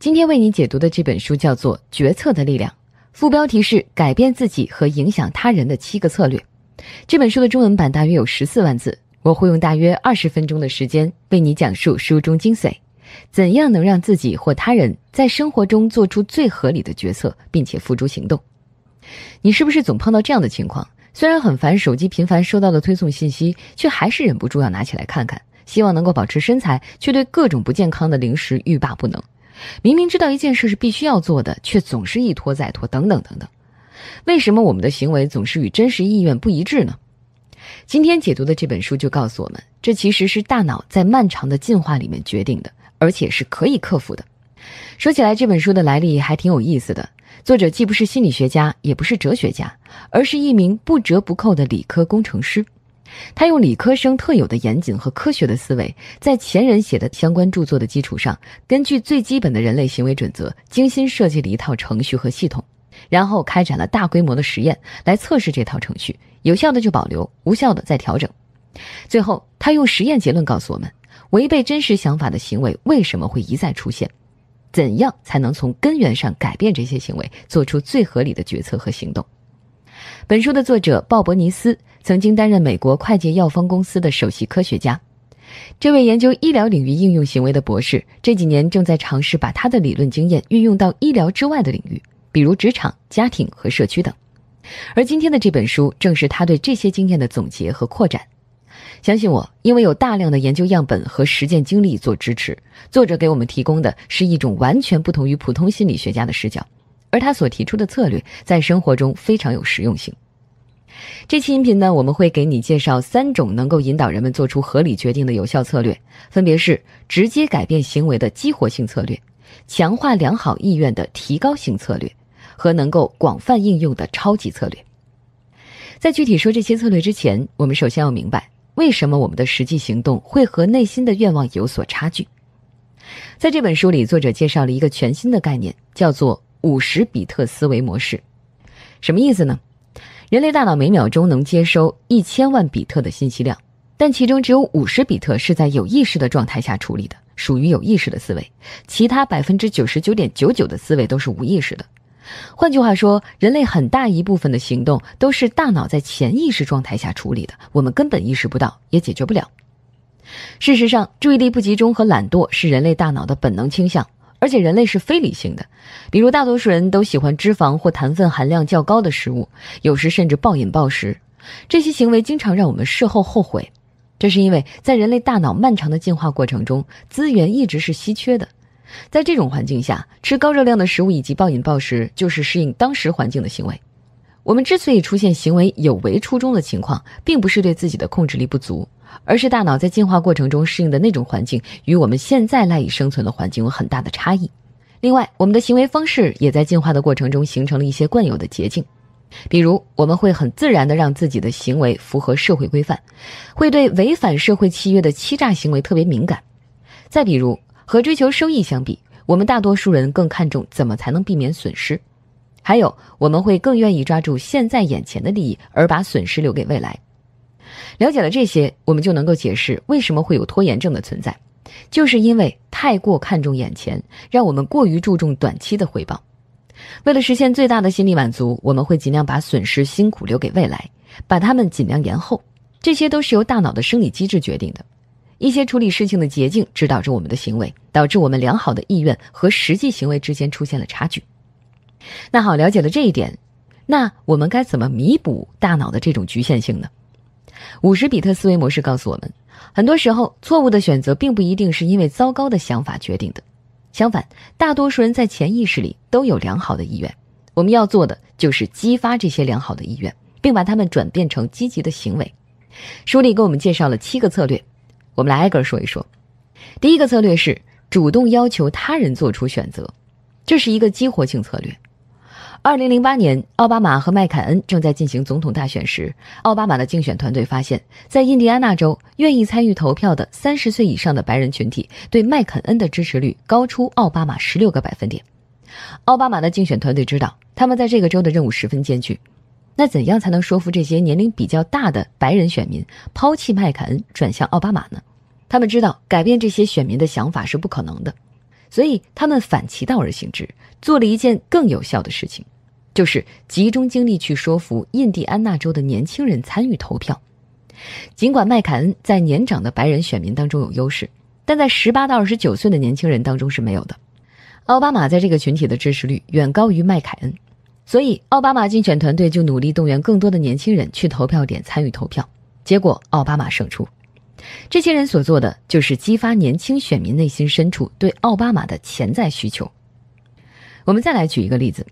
今天为你解读的这本书叫做《决策的力量》，副标题是“改变自己和影响他人的七个策略”。这本书的中文版大约有十四万字，我会用大约二十分钟的时间为你讲述书中精髓：怎样能让自己或他人在生活中做出最合理的决策，并且付诸行动？你是不是总碰到这样的情况：虽然很烦手机频繁收到的推送信息，却还是忍不住要拿起来看看；希望能够保持身材，却对各种不健康的零食欲罢不能？明明知道一件事是必须要做的，却总是一拖再拖，等等等等。为什么我们的行为总是与真实意愿不一致呢？今天解读的这本书就告诉我们，这其实是大脑在漫长的进化里面决定的，而且是可以克服的。说起来，这本书的来历还挺有意思的。作者既不是心理学家，也不是哲学家，而是一名不折不扣的理科工程师。他用理科生特有的严谨和科学的思维，在前人写的相关著作的基础上，根据最基本的人类行为准则，精心设计了一套程序和系统，然后开展了大规模的实验来测试这套程序，有效的就保留，无效的再调整。最后，他用实验结论告诉我们，违背真实想法的行为为什么会一再出现，怎样才能从根源上改变这些行为，做出最合理的决策和行动。本书的作者鲍勃尼斯。曾经担任美国快捷药方公司的首席科学家，这位研究医疗领域应用行为的博士，这几年正在尝试把他的理论经验运用到医疗之外的领域，比如职场、家庭和社区等。而今天的这本书，正是他对这些经验的总结和扩展。相信我，因为有大量的研究样本和实践经历做支持，作者给我们提供的是一种完全不同于普通心理学家的视角，而他所提出的策略，在生活中非常有实用性。这期音频呢，我们会给你介绍三种能够引导人们做出合理决定的有效策略，分别是直接改变行为的激活性策略、强化良好意愿的提高性策略，和能够广泛应用的超级策略。在具体说这些策略之前，我们首先要明白为什么我们的实际行动会和内心的愿望有所差距。在这本书里，作者介绍了一个全新的概念，叫做五十比特思维模式，什么意思呢？人类大脑每秒钟能接收一千万比特的信息量，但其中只有五十比特是在有意识的状态下处理的，属于有意识的思维；其他百分之九十九点九九的思维都是无意识的。换句话说，人类很大一部分的行动都是大脑在潜意识状态下处理的，我们根本意识不到，也解决不了。事实上，注意力不集中和懒惰是人类大脑的本能倾向。而且人类是非理性的，比如大多数人都喜欢脂肪或糖分含量较高的食物，有时甚至暴饮暴食。这些行为经常让我们事后后悔，这是因为在人类大脑漫长的进化过程中，资源一直是稀缺的。在这种环境下，吃高热量的食物以及暴饮暴食就是适应当时环境的行为。我们之所以出现行为有违初衷的情况，并不是对自己的控制力不足，而是大脑在进化过程中适应的那种环境与我们现在赖以生存的环境有很大的差异。另外，我们的行为方式也在进化的过程中形成了一些惯有的捷径，比如我们会很自然地让自己的行为符合社会规范，会对违反社会契约的欺诈行为特别敏感。再比如，和追求收益相比，我们大多数人更看重怎么才能避免损失。还有，我们会更愿意抓住现在眼前的利益，而把损失留给未来。了解了这些，我们就能够解释为什么会有拖延症的存在，就是因为太过看重眼前，让我们过于注重短期的回报。为了实现最大的心理满足，我们会尽量把损失、辛苦留给未来，把它们尽量延后。这些都是由大脑的生理机制决定的。一些处理事情的捷径，指导着我们的行为，导致我们良好的意愿和实际行为之间出现了差距。那好，了解了这一点，那我们该怎么弥补大脑的这种局限性呢？五十比特思维模式告诉我们，很多时候错误的选择并不一定是因为糟糕的想法决定的，相反，大多数人在潜意识里都有良好的意愿。我们要做的就是激发这些良好的意愿，并把它们转变成积极的行为。书里给我们介绍了七个策略，我们来挨个说一说。第一个策略是主动要求他人做出选择，这是一个激活性策略。二零零八年，奥巴马和麦凯恩正在进行总统大选时，奥巴马的竞选团队发现，在印第安纳州，愿意参与投票的三十岁以上的白人群体对麦肯恩的支持率高出奥巴马十六个百分点。奥巴马的竞选团队知道，他们在这个州的任务十分艰巨。那怎样才能说服这些年龄比较大的白人选民抛弃麦凯恩，转向奥巴马呢？他们知道，改变这些选民的想法是不可能的。所以他们反其道而行之，做了一件更有效的事情，就是集中精力去说服印第安纳州的年轻人参与投票。尽管麦凯恩在年长的白人选民当中有优势，但在十八到二十九岁的年轻人当中是没有的。奥巴马在这个群体的支持率远高于麦凯恩，所以奥巴马竞选团队就努力动员更多的年轻人去投票点参与投票，结果奥巴马胜出。这些人所做的就是激发年轻选民内心深处对奥巴马的潜在需求。我们再来举一个例子：，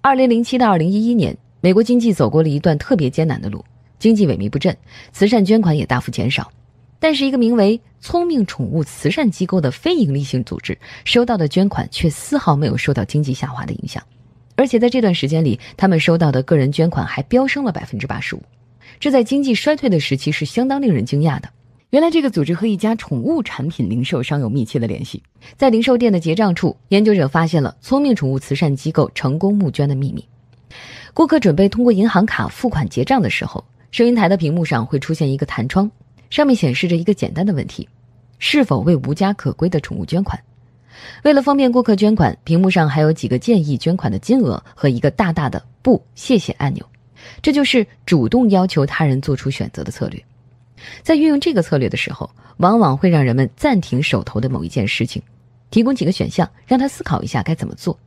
二零零七到二零一一年，美国经济走过了一段特别艰难的路，经济萎靡不振，慈善捐款也大幅减少。但是，一个名为“聪明宠物慈善机构”的非营利性组织收到的捐款却丝毫没有受到经济下滑的影响，而且在这段时间里，他们收到的个人捐款还飙升了百分之八十五，这在经济衰退的时期是相当令人惊讶的。原来这个组织和一家宠物产品零售商有密切的联系。在零售店的结账处，研究者发现了聪明宠物慈善机构成功募捐的秘密。顾客准备通过银行卡付款结账的时候，收银台的屏幕上会出现一个弹窗，上面显示着一个简单的问题：是否为无家可归的宠物捐款？为了方便顾客捐款，屏幕上还有几个建议捐款的金额和一个大大的“不，谢谢”按钮。这就是主动要求他人做出选择的策略。在运用这个策略的时候，往往会让人们暂停手头的某一件事情，提供几个选项，让他思考一下该怎么做。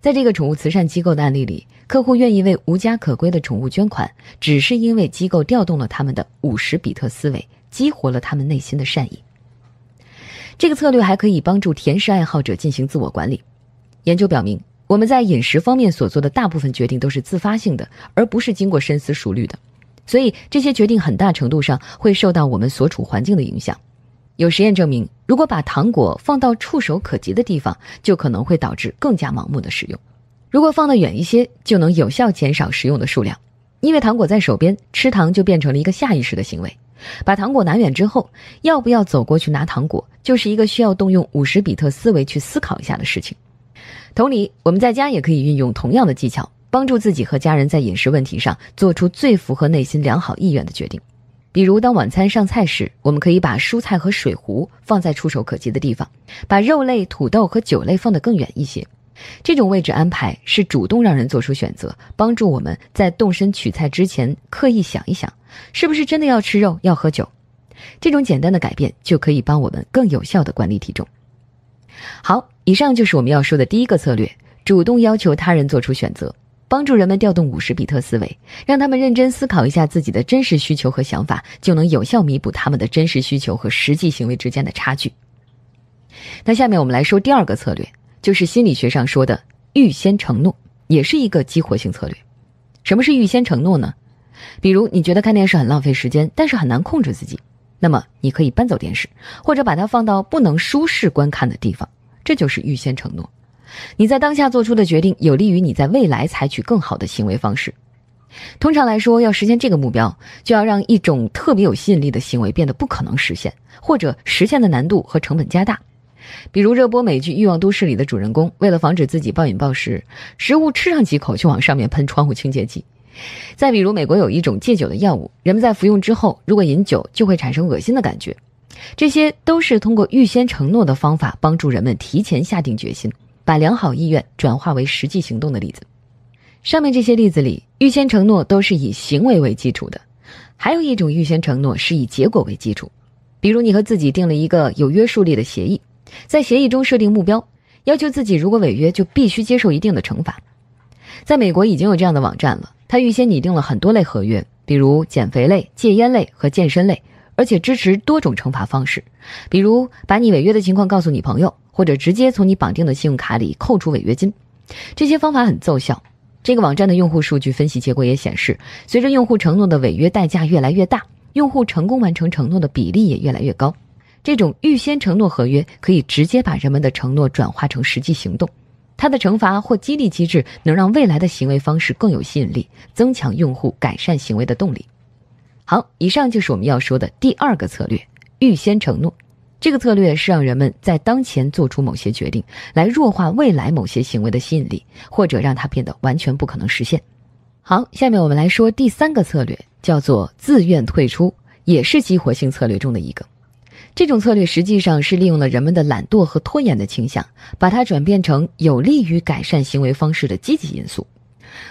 在这个宠物慈善机构的案例里，客户愿意为无家可归的宠物捐款，只是因为机构调动了他们的五十比特思维，激活了他们内心的善意。这个策略还可以帮助甜食爱好者进行自我管理。研究表明，我们在饮食方面所做的大部分决定都是自发性的，而不是经过深思熟虑的。所以这些决定很大程度上会受到我们所处环境的影响。有实验证明，如果把糖果放到触手可及的地方，就可能会导致更加盲目的食用；如果放得远一些，就能有效减少食用的数量。因为糖果在手边，吃糖就变成了一个下意识的行为；把糖果拿远之后，要不要走过去拿糖果，就是一个需要动用五十比特思维去思考一下的事情。同理，我们在家也可以运用同样的技巧。帮助自己和家人在饮食问题上做出最符合内心良好意愿的决定，比如当晚餐上菜时，我们可以把蔬菜和水壶放在触手可及的地方，把肉类、土豆和酒类放得更远一些。这种位置安排是主动让人做出选择，帮助我们在动身取菜之前刻意想一想，是不是真的要吃肉、要喝酒。这种简单的改变就可以帮我们更有效地管理体重。好，以上就是我们要说的第一个策略：主动要求他人做出选择。帮助人们调动五十比特思维，让他们认真思考一下自己的真实需求和想法，就能有效弥补他们的真实需求和实际行为之间的差距。那下面我们来说第二个策略，就是心理学上说的预先承诺，也是一个激活性策略。什么是预先承诺呢？比如你觉得看电视很浪费时间，但是很难控制自己，那么你可以搬走电视，或者把它放到不能舒适观看的地方，这就是预先承诺。你在当下做出的决定，有利于你在未来采取更好的行为方式。通常来说，要实现这个目标，就要让一种特别有吸引力的行为变得不可能实现，或者实现的难度和成本加大。比如，热播美剧《欲望都市》里的主人公，为了防止自己暴饮暴食，食物吃上几口就往上面喷窗户清洁剂。再比如，美国有一种戒酒的药物，人们在服用之后，如果饮酒就会产生恶心的感觉。这些都是通过预先承诺的方法，帮助人们提前下定决心。把良好意愿转化为实际行动的例子，上面这些例子里，预先承诺都是以行为为基础的。还有一种预先承诺是以结果为基础，比如你和自己定了一个有约束力的协议，在协议中设定目标，要求自己如果违约就必须接受一定的惩罚。在美国已经有这样的网站了，它预先拟定了很多类合约，比如减肥类、戒烟类和健身类，而且支持多种惩罚方式，比如把你违约的情况告诉你朋友。或者直接从你绑定的信用卡里扣除违约金，这些方法很奏效。这个网站的用户数据分析结果也显示，随着用户承诺的违约代价越来越大，用户成功完成承诺的比例也越来越高。这种预先承诺合约可以直接把人们的承诺转化成实际行动，它的惩罚或激励机制能让未来的行为方式更有吸引力，增强用户改善行为的动力。好，以上就是我们要说的第二个策略：预先承诺。这个策略是让人们在当前做出某些决定，来弱化未来某些行为的吸引力，或者让它变得完全不可能实现。好，下面我们来说第三个策略，叫做自愿退出，也是激活性策略中的一个。这种策略实际上是利用了人们的懒惰和拖延的倾向，把它转变成有利于改善行为方式的积极因素。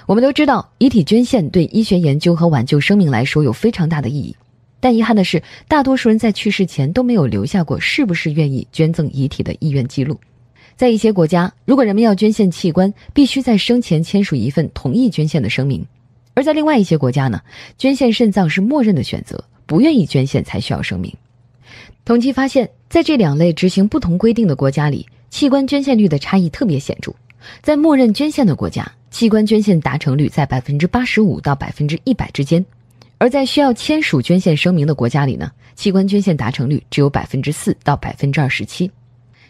我们都知道，遗体捐献对医学研究和挽救生命来说有非常大的意义。但遗憾的是，大多数人在去世前都没有留下过是不是愿意捐赠遗体的意愿记录。在一些国家，如果人们要捐献器官，必须在生前签署一份同意捐献的声明；而在另外一些国家呢，捐献肾脏是默认的选择，不愿意捐献才需要声明。统计发现，在这两类执行不同规定的国家里，器官捐献率的差异特别显著。在默认捐献的国家，器官捐献达成率在百分之八十五到百分之一百之间。而在需要签署捐献声明的国家里呢，器官捐献达成率只有百分之四到百分之二十七。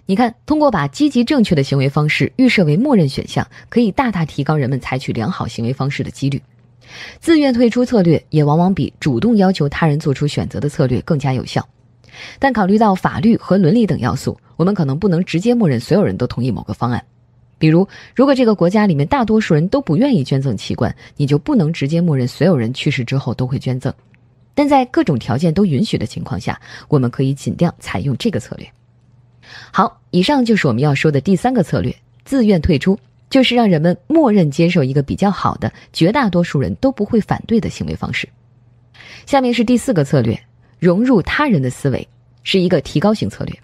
你看，通过把积极正确的行为方式预设为默认选项，可以大大提高人们采取良好行为方式的几率。自愿退出策略也往往比主动要求他人做出选择的策略更加有效。但考虑到法律和伦理等要素，我们可能不能直接默认所有人都同意某个方案。比如，如果这个国家里面大多数人都不愿意捐赠器官，你就不能直接默认所有人去世之后都会捐赠。但在各种条件都允许的情况下，我们可以尽量采用这个策略。好，以上就是我们要说的第三个策略——自愿退出，就是让人们默认接受一个比较好的、绝大多数人都不会反对的行为方式。下面是第四个策略——融入他人的思维，是一个提高型策略。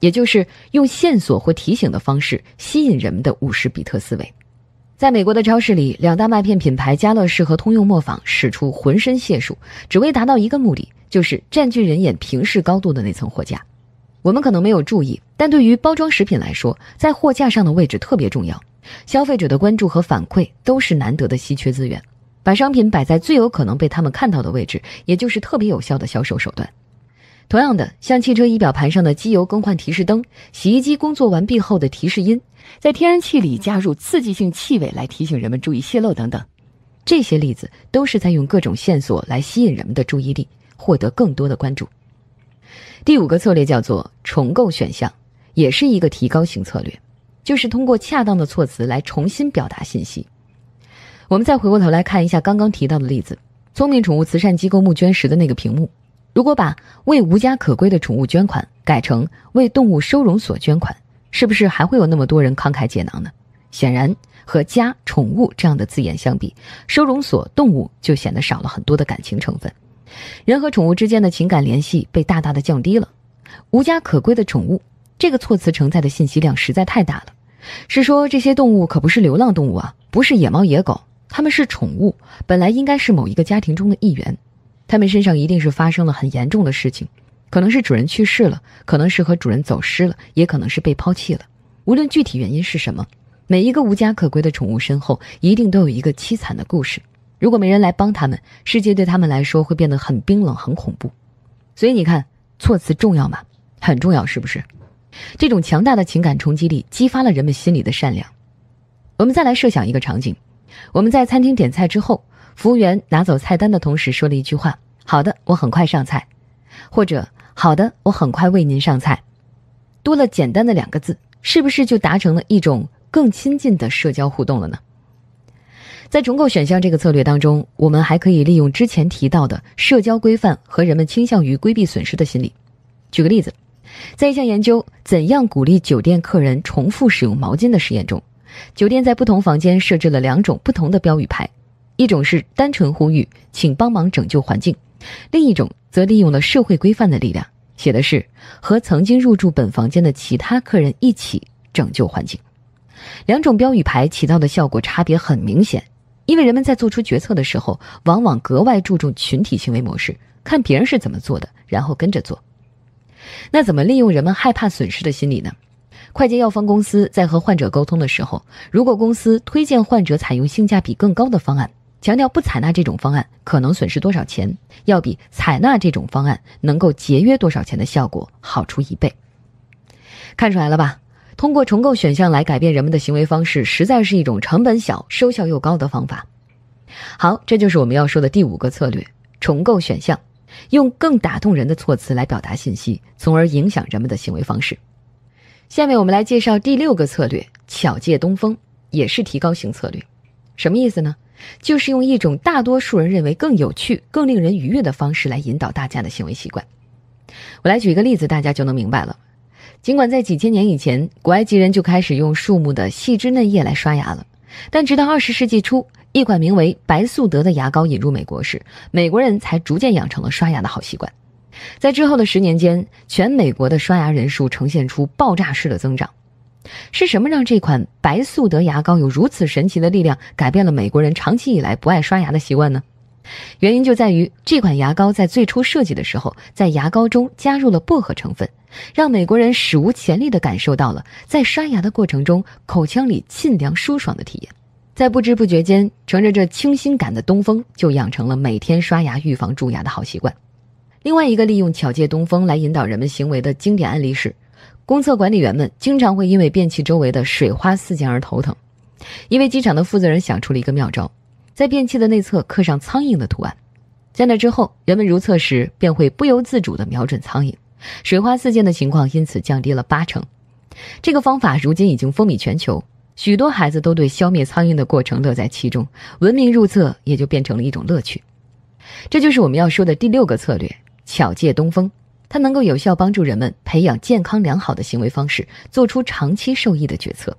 也就是用线索或提醒的方式吸引人们的五十比特思维，在美国的超市里，两大麦片品牌家乐氏和通用磨坊使出浑身解数，只为达到一个目的，就是占据人眼平视高度的那层货架。我们可能没有注意，但对于包装食品来说，在货架上的位置特别重要。消费者的关注和反馈都是难得的稀缺资源，把商品摆在最有可能被他们看到的位置，也就是特别有效的销售手段。同样的，像汽车仪表盘上的机油更换提示灯、洗衣机工作完毕后的提示音，在天然气里加入刺激性气味来提醒人们注意泄漏等等，这些例子都是在用各种线索来吸引人们的注意力，获得更多的关注。第五个策略叫做重构选项，也是一个提高型策略，就是通过恰当的措辞来重新表达信息。我们再回过头来看一下刚刚提到的例子，聪明宠物慈善机构募捐时的那个屏幕。如果把为无家可归的宠物捐款改成为动物收容所捐款，是不是还会有那么多人慷慨解囊呢？显然，和家宠物这样的字眼相比，收容所动物就显得少了很多的感情成分。人和宠物之间的情感联系被大大的降低了。无家可归的宠物这个措辞承载的信息量实在太大了，是说这些动物可不是流浪动物啊，不是野猫野狗，它们是宠物，本来应该是某一个家庭中的一员。他们身上一定是发生了很严重的事情，可能是主人去世了，可能是和主人走失了，也可能是被抛弃了。无论具体原因是什么，每一个无家可归的宠物身后一定都有一个凄惨的故事。如果没人来帮他们，世界对他们来说会变得很冰冷、很恐怖。所以你看，措辞重要吗？很重要，是不是？这种强大的情感冲击力激发了人们心里的善良。我们再来设想一个场景：我们在餐厅点菜之后。服务员拿走菜单的同时说了一句话：“好的，我很快上菜。”或者“好的，我很快为您上菜。”多了简单的两个字，是不是就达成了一种更亲近的社交互动了呢？在重构选项这个策略当中，我们还可以利用之前提到的社交规范和人们倾向于规避损失的心理。举个例子，在一项研究怎样鼓励酒店客人重复使用毛巾的实验中，酒店在不同房间设置了两种不同的标语牌。一种是单纯呼吁，请帮忙拯救环境；另一种则利用了社会规范的力量，写的是和曾经入住本房间的其他客人一起拯救环境。两种标语牌起到的效果差别很明显，因为人们在做出决策的时候，往往格外注重群体行为模式，看别人是怎么做的，然后跟着做。那怎么利用人们害怕损失的心理呢？快捷药方公司在和患者沟通的时候，如果公司推荐患者采用性价比更高的方案，强调不采纳这种方案可能损失多少钱，要比采纳这种方案能够节约多少钱的效果好出一倍。看出来了吧？通过重构选项来改变人们的行为方式，实在是一种成本小、收效又高的方法。好，这就是我们要说的第五个策略——重构选项，用更打动人的措辞来表达信息，从而影响人们的行为方式。下面我们来介绍第六个策略——巧借东风，也是提高型策略。什么意思呢？就是用一种大多数人认为更有趣、更令人愉悦的方式来引导大家的行为习惯。我来举一个例子，大家就能明白了。尽管在几千年以前，古埃及人就开始用树木的细枝嫩叶来刷牙了，但直到20世纪初，一款名为“白素德”的牙膏引入美国时，美国人才逐渐养成了刷牙的好习惯。在之后的十年间，全美国的刷牙人数呈现出爆炸式的增长。是什么让这款白素德牙膏有如此神奇的力量，改变了美国人长期以来不爱刷牙的习惯呢？原因就在于这款牙膏在最初设计的时候，在牙膏中加入了薄荷成分，让美国人史无前例地感受到了在刷牙的过程中口腔里沁凉舒爽的体验，在不知不觉间乘着这清新感的东风，就养成了每天刷牙预防蛀牙的好习惯。另外一个利用巧借东风来引导人们行为的经典案例是。公厕管理员们经常会因为便器周围的水花四溅而头疼，因为机场的负责人想出了一个妙招，在便器的内侧刻上苍蝇的图案，在那之后，人们如厕时便会不由自主地瞄准苍蝇，水花四溅的情况因此降低了八成。这个方法如今已经风靡全球，许多孩子都对消灭苍蝇的过程乐在其中，文明入厕也就变成了一种乐趣。这就是我们要说的第六个策略：巧借东风。它能够有效帮助人们培养健康良好的行为方式，做出长期受益的决策。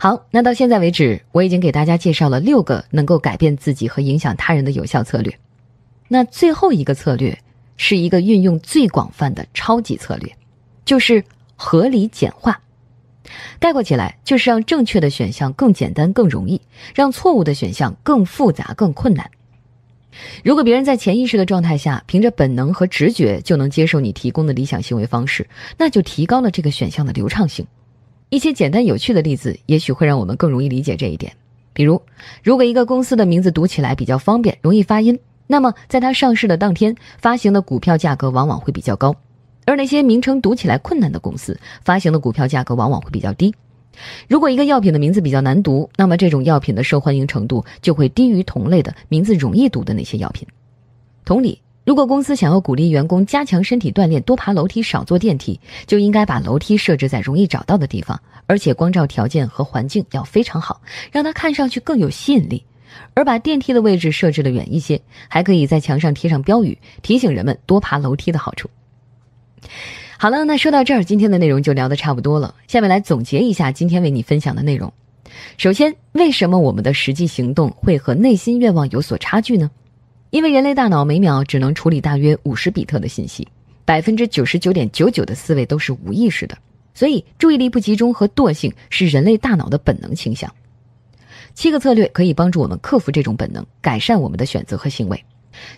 好，那到现在为止，我已经给大家介绍了六个能够改变自己和影响他人的有效策略。那最后一个策略是一个运用最广泛的超级策略，就是合理简化。概括起来，就是让正确的选项更简单、更容易，让错误的选项更复杂、更困难。如果别人在潜意识的状态下，凭着本能和直觉就能接受你提供的理想行为方式，那就提高了这个选项的流畅性。一些简单有趣的例子，也许会让我们更容易理解这一点。比如，如果一个公司的名字读起来比较方便、容易发音，那么在它上市的当天，发行的股票价格往往会比较高；而那些名称读起来困难的公司，发行的股票价格往往会比较低。如果一个药品的名字比较难读，那么这种药品的受欢迎程度就会低于同类的名字容易读的那些药品。同理，如果公司想要鼓励员工加强身体锻炼，多爬楼梯，少坐电梯，就应该把楼梯设置在容易找到的地方，而且光照条件和环境要非常好，让它看上去更有吸引力。而把电梯的位置设置的远一些，还可以在墙上贴上标语，提醒人们多爬楼梯的好处。好了，那说到这儿，今天的内容就聊的差不多了。下面来总结一下今天为你分享的内容：首先，为什么我们的实际行动会和内心愿望有所差距呢？因为人类大脑每秒只能处理大约五十比特的信息，百分之九十九点九九的思维都是无意识的，所以注意力不集中和惰性是人类大脑的本能倾向。七个策略可以帮助我们克服这种本能，改善我们的选择和行为。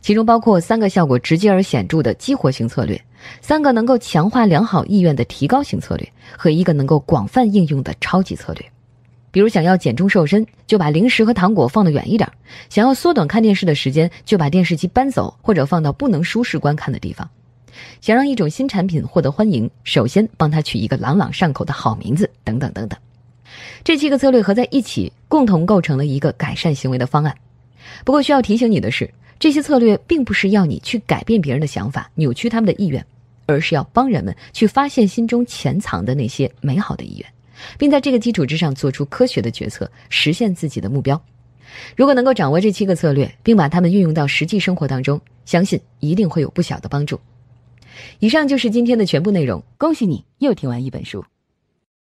其中包括三个效果直接而显著的激活型策略，三个能够强化良好意愿的提高型策略，和一个能够广泛应用的超级策略。比如，想要减重瘦身，就把零食和糖果放得远一点；想要缩短看电视的时间，就把电视机搬走或者放到不能舒适观看的地方；想让一种新产品获得欢迎，首先帮它取一个朗朗上口的好名字，等等等等。这七个策略合在一起，共同构成了一个改善行为的方案。不过，需要提醒你的是。这些策略并不是要你去改变别人的想法、扭曲他们的意愿，而是要帮人们去发现心中潜藏的那些美好的意愿，并在这个基础之上做出科学的决策，实现自己的目标。如果能够掌握这七个策略，并把它们运用到实际生活当中，相信一定会有不小的帮助。以上就是今天的全部内容，恭喜你又听完一本书。